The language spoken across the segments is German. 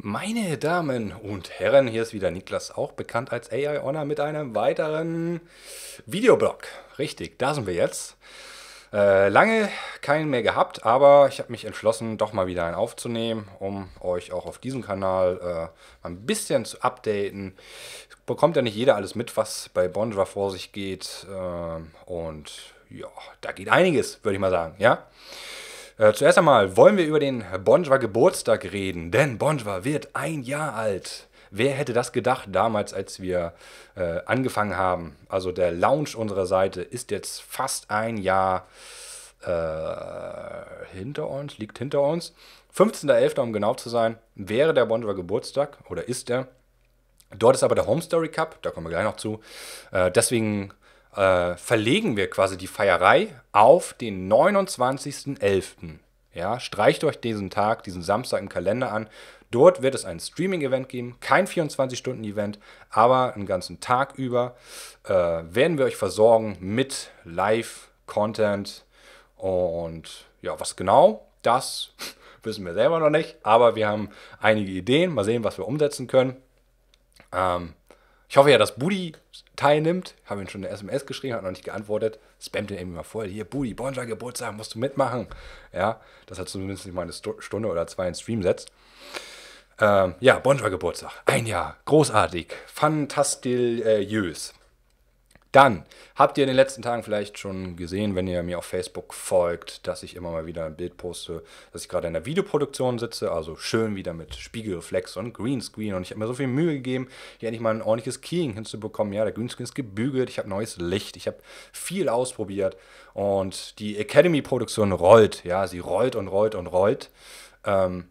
Meine Damen und Herren, hier ist wieder Niklas, auch bekannt als AI Honor, mit einem weiteren Videoblog. Richtig, da sind wir jetzt. Äh, lange keinen mehr gehabt, aber ich habe mich entschlossen, doch mal wieder einen aufzunehmen, um euch auch auf diesem Kanal äh, ein bisschen zu updaten. Bekommt ja nicht jeder alles mit, was bei Bondra vor sich geht. Äh, und ja, da geht einiges, würde ich mal sagen, ja. Äh, zuerst einmal wollen wir über den bonjour Geburtstag reden, denn Bonjour wird ein Jahr alt. Wer hätte das gedacht damals, als wir äh, angefangen haben? Also der Launch unserer Seite ist jetzt fast ein Jahr äh, hinter uns, liegt hinter uns. 15.11., um genau zu sein, wäre der Bonjour Geburtstag oder ist er. Dort ist aber der Home Story Cup, da kommen wir gleich noch zu. Äh, deswegen äh, verlegen wir quasi die Feierei auf den 29.11. Ja, streicht euch diesen Tag, diesen Samstag im Kalender an. Dort wird es ein Streaming-Event geben, kein 24-Stunden-Event, aber einen ganzen Tag über äh, werden wir euch versorgen mit Live-Content. Und ja, was genau, das wissen wir selber noch nicht, aber wir haben einige Ideen. Mal sehen, was wir umsetzen können. Ähm, ich hoffe ja, dass Budi teilnimmt. habe ihm schon eine SMS geschrieben, hat noch nicht geantwortet. Spamt den irgendwie mal voll. Hier, Budi, Bonja Geburtstag, musst du mitmachen. Ja, dass er zumindest mal eine Stunde oder zwei in Stream setzt. Ähm, ja, Bonja Geburtstag. Ein Jahr. Großartig. Fantastiös. Dann habt ihr in den letzten Tagen vielleicht schon gesehen, wenn ihr mir auf Facebook folgt, dass ich immer mal wieder ein Bild poste, dass ich gerade in der Videoproduktion sitze, also schön wieder mit Spiegelreflex und Greenscreen. Und ich habe mir so viel Mühe gegeben, hier endlich mal ein ordentliches Keying hinzubekommen. Ja, der Greenscreen ist gebügelt, ich habe neues Licht, ich habe viel ausprobiert und die Academy-Produktion rollt. Ja, sie rollt und rollt und rollt. Ähm,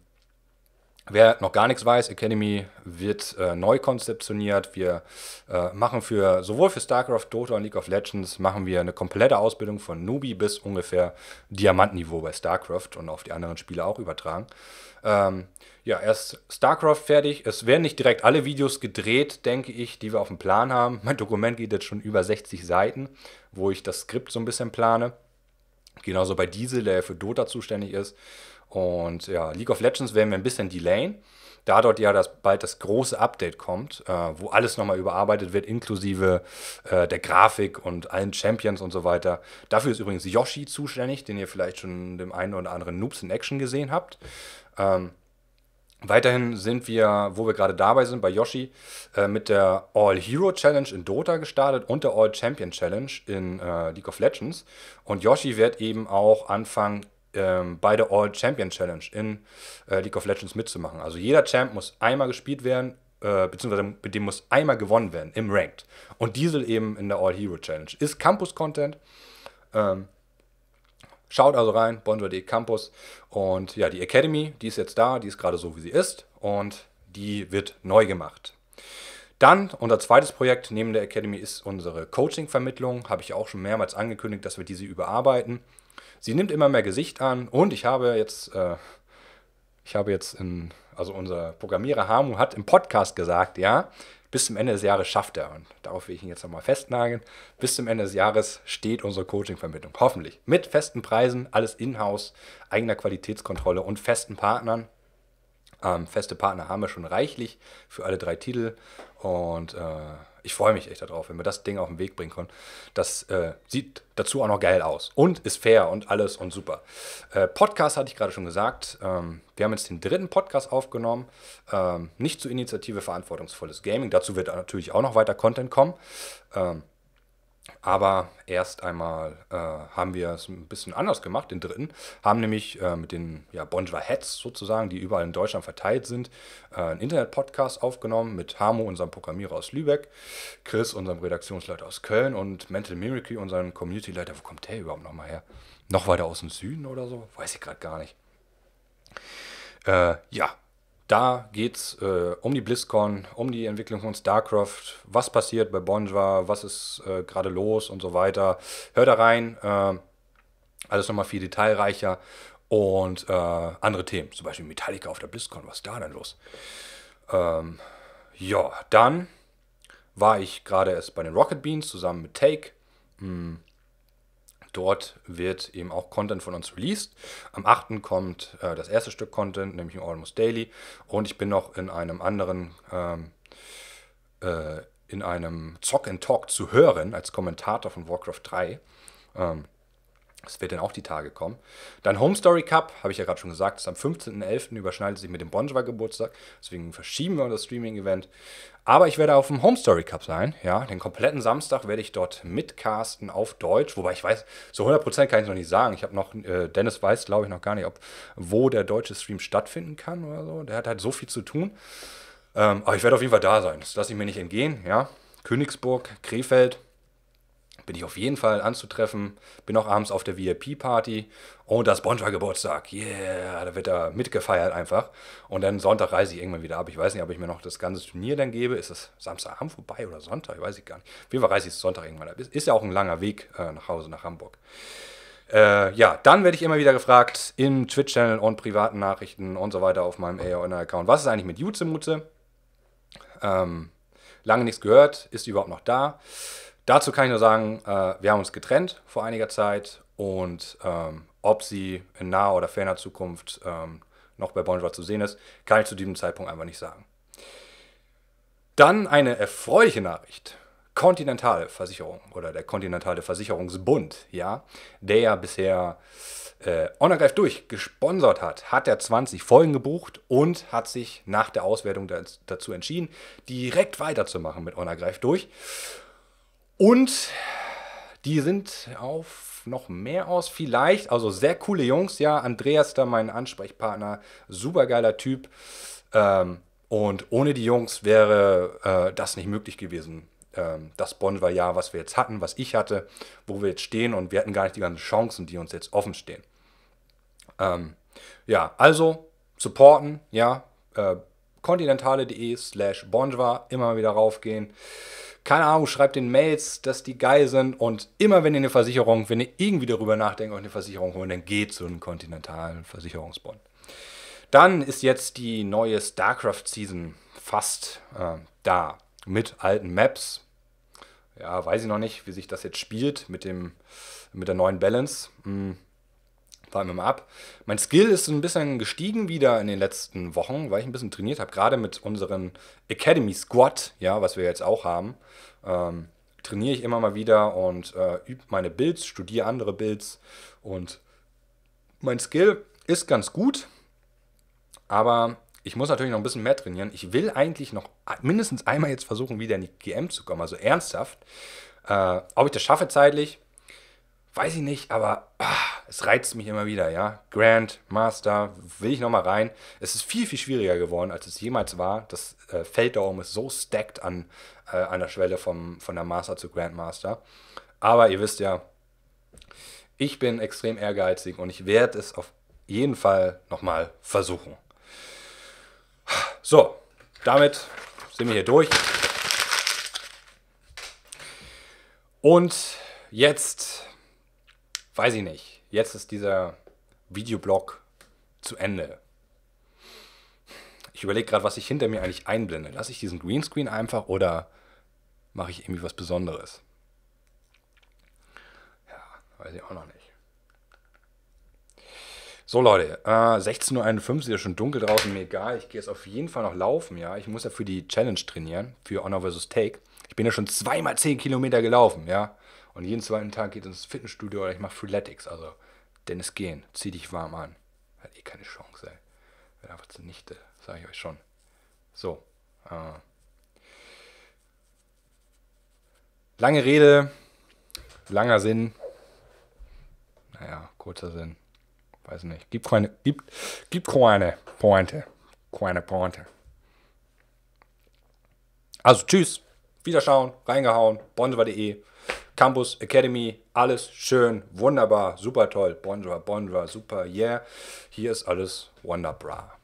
Wer noch gar nichts weiß, Academy wird äh, neu konzeptioniert. Wir äh, machen für sowohl für StarCraft, Dota und League of Legends machen wir eine komplette Ausbildung von Newbie bis ungefähr Diamantniveau bei StarCraft und auf die anderen Spiele auch übertragen. Ähm, ja, erst StarCraft fertig. Es werden nicht direkt alle Videos gedreht, denke ich, die wir auf dem Plan haben. Mein Dokument geht jetzt schon über 60 Seiten, wo ich das Skript so ein bisschen plane. Genauso bei Diesel, der für Dota zuständig ist. Und ja, League of Legends werden wir ein bisschen delayen da dort ja das, bald das große Update kommt, äh, wo alles nochmal überarbeitet wird, inklusive äh, der Grafik und allen Champions und so weiter. Dafür ist übrigens Yoshi zuständig, den ihr vielleicht schon dem einen oder anderen Noobs in Action gesehen habt. Ähm, Weiterhin sind wir, wo wir gerade dabei sind, bei Yoshi, äh, mit der All-Hero-Challenge in Dota gestartet und der All-Champion-Challenge in äh, League of Legends. Und Yoshi wird eben auch anfangen, ähm, bei der All-Champion-Challenge in äh, League of Legends mitzumachen. Also jeder Champ muss einmal gespielt werden, äh, beziehungsweise mit dem muss einmal gewonnen werden im Ranked. Und Diesel eben in der All-Hero-Challenge. Ist Campus-Content. Ähm, Schaut also rein, Bonjour.de Campus. Und ja, die Academy, die ist jetzt da, die ist gerade so, wie sie ist. Und die wird neu gemacht. Dann unser zweites Projekt neben der Academy ist unsere Coaching-Vermittlung. Habe ich auch schon mehrmals angekündigt, dass wir diese überarbeiten. Sie nimmt immer mehr Gesicht an und ich habe jetzt, äh, ich habe jetzt in, also unser Programmierer Hamu hat im Podcast gesagt, ja, bis zum Ende des Jahres schafft er, und darauf will ich ihn jetzt nochmal festnageln, bis zum Ende des Jahres steht unsere Coaching-Vermittlung. Hoffentlich. Mit festen Preisen, alles in-house, eigener Qualitätskontrolle und festen Partnern. Ähm, feste Partner haben wir schon reichlich für alle drei Titel und äh, ich freue mich echt darauf, wenn wir das Ding auf den Weg bringen können. Das äh, sieht dazu auch noch geil aus und ist fair und alles und super. Äh, Podcast hatte ich gerade schon gesagt. Ähm, wir haben jetzt den dritten Podcast aufgenommen. Ähm, nicht zur Initiative Verantwortungsvolles Gaming. Dazu wird natürlich auch noch weiter Content kommen. Ähm, aber erst einmal äh, haben wir es ein bisschen anders gemacht, den dritten. Haben nämlich äh, mit den ja, Bonjour Heads sozusagen, die überall in Deutschland verteilt sind, äh, einen Internet-Podcast aufgenommen mit Hamo, unserem Programmierer aus Lübeck, Chris, unserem Redaktionsleiter aus Köln und Mental Mimicry, unserem Community-Leiter. Wo kommt der überhaupt nochmal her? Noch weiter aus dem Süden oder so? Weiß ich gerade gar nicht. Äh, ja, da geht es äh, um die BlizzCon, um die Entwicklung von StarCraft, was passiert bei Bonja, was ist äh, gerade los und so weiter. Hör da rein, äh, alles nochmal viel detailreicher und äh, andere Themen, zum Beispiel Metallica auf der BlizzCon, was ist da denn los? Ähm, ja, dann war ich gerade erst bei den Rocket Beans zusammen mit Take. Hm dort wird eben auch Content von uns released. Am 8. kommt äh, das erste Stück Content, nämlich Almost Daily. Und ich bin noch in einem anderen, ähm, äh, in einem Zock and Talk zu hören als Kommentator von Warcraft 3. Ähm, es wird dann auch die Tage kommen. Dann Home Story Cup, habe ich ja gerade schon gesagt, ist am 15.11. überschneidet sich mit dem Bonjour Geburtstag. Deswegen verschieben wir unser Streaming-Event. Aber ich werde auf dem Home Story Cup sein. Ja, den kompletten Samstag werde ich dort mitcasten auf Deutsch. Wobei ich weiß, so 100% kann ich es noch nicht sagen. Ich habe noch, äh, Dennis weiß, glaube ich, noch gar nicht, ob, wo der deutsche Stream stattfinden kann oder so. Der hat halt so viel zu tun. Ähm, aber ich werde auf jeden Fall da sein. Das lasse ich mir nicht entgehen. Ja, Königsburg, Krefeld bin ich auf jeden Fall anzutreffen. Bin auch abends auf der VIP-Party. Und oh, das bonja Geburtstag. Yeah, da wird da mitgefeiert einfach. Und dann Sonntag reise ich irgendwann wieder ab. Ich weiß nicht, ob ich mir noch das ganze Turnier dann gebe. Ist es Samstagabend vorbei oder Sonntag? Ich weiß ich gar nicht. Auf jeden Fall reise ich Sonntag irgendwann ab. Ist ja auch ein langer Weg äh, nach Hause, nach Hamburg. Äh, ja, dann werde ich immer wieder gefragt im Twitch-Channel und privaten Nachrichten und so weiter auf meinem AON-Account, was ist eigentlich mit Jutze Mutze? Ähm, lange nichts gehört, ist die überhaupt noch da? Dazu kann ich nur sagen, äh, wir haben uns getrennt vor einiger Zeit und ähm, ob sie in naher oder ferner Zukunft ähm, noch bei Bonjour zu sehen ist, kann ich zu diesem Zeitpunkt einfach nicht sagen. Dann eine erfreuliche Nachricht. Continentale Versicherung oder der Kontinentale Versicherungsbund, ja, der ja bisher äh, Onergreif durch gesponsert hat, hat er 20 Folgen gebucht und hat sich nach der Auswertung dazu entschieden, direkt weiterzumachen mit Onergreif durch. Und die sind auf noch mehr aus, vielleicht. Also sehr coole Jungs, ja. Andreas da mein Ansprechpartner, super geiler Typ. Ähm, und ohne die Jungs wäre äh, das nicht möglich gewesen. Ähm, das Bonn war ja, was wir jetzt hatten, was ich hatte, wo wir jetzt stehen und wir hatten gar nicht die ganzen Chancen, die uns jetzt offen stehen. Ähm, ja, also supporten, ja. Äh, kontinentale.de slash Bonjour, immer wieder raufgehen keine Ahnung, schreibt den Mails, dass die geil sind. Und immer wenn ihr eine Versicherung, wenn ihr irgendwie darüber nachdenkt, euch eine Versicherung holen, dann geht zu einem kontinentalen Versicherungsbond. Dann ist jetzt die neue StarCraft-Season fast äh, da. Mit alten Maps. Ja, weiß ich noch nicht, wie sich das jetzt spielt mit, dem, mit der neuen Balance. Hm warten wir mal ab. Mein Skill ist ein bisschen gestiegen wieder in den letzten Wochen, weil ich ein bisschen trainiert habe, gerade mit unserem Academy Squad, ja, was wir jetzt auch haben. Ähm, trainiere ich immer mal wieder und äh, übe meine Builds, studiere andere Builds und mein Skill ist ganz gut, aber ich muss natürlich noch ein bisschen mehr trainieren. Ich will eigentlich noch mindestens einmal jetzt versuchen, wieder in die GM zu kommen, also ernsthaft. Äh, ob ich das schaffe zeitlich, weiß ich nicht, aber ach, es reizt mich immer wieder, ja. Grand, Master, will ich nochmal rein. Es ist viel, viel schwieriger geworden, als es jemals war. Das äh, Feld oben ist so stacked an, äh, an der Schwelle vom, von der Master zu Grandmaster. Aber ihr wisst ja, ich bin extrem ehrgeizig und ich werde es auf jeden Fall nochmal versuchen. So, damit sind wir hier durch. Und jetzt weiß ich nicht, jetzt ist dieser Videoblog zu Ende. Ich überlege gerade, was ich hinter mir eigentlich einblende. Lasse ich diesen Greenscreen einfach oder mache ich irgendwie was Besonderes? Ja, weiß ich auch noch nicht. So Leute, äh, 16.51 Uhr ist ja schon dunkel draußen, mir egal. Ich gehe jetzt auf jeden Fall noch laufen, ja. Ich muss ja für die Challenge trainieren, für Honor vs. Take. Ich bin ja schon zweimal 10 Kilometer gelaufen, ja. Und jeden zweiten Tag geht ins Fitnessstudio oder ich mache Freeletics, also Dennis Gehen, zieh dich warm an. Hat eh keine Chance, ey. Wird einfach zunichte, sage ich euch schon. So. Äh. Lange Rede, langer Sinn. Naja, kurzer Sinn. Weiß nicht. Gibt keine, gibt, gibt keine Pointe. Keine Pointe. Also tschüss. Wiederschauen, reingehauen, bonsoir.de. Campus Academy, alles schön, wunderbar, super toll, bonjour, bonjour, super, yeah. Hier ist alles wunderbar.